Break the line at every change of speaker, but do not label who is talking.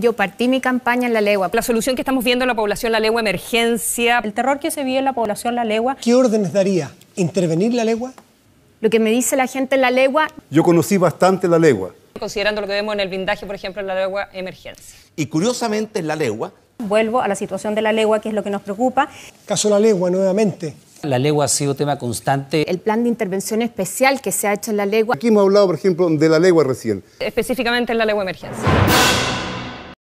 Yo partí mi campaña en La Legua. La solución que estamos viendo en la población La Legua, emergencia. El terror que se
vive
en la población La Legua. ¿Qué órdenes daría? ¿Intervenir La Legua? Lo que me dice la gente en La Legua.
Yo conocí bastante La Legua.
Considerando lo que vemos en el blindaje, por ejemplo, en La Legua, emergencia.
Y curiosamente en La Legua.
Vuelvo a la situación de La Legua, que es lo que nos preocupa. Caso La Legua, nuevamente.
La legua ha sido tema constante. El
plan de intervención especial que se ha hecho en
la
legua. Aquí hemos hablado, por ejemplo, de la legua recién.
Específicamente en la legua emergencia.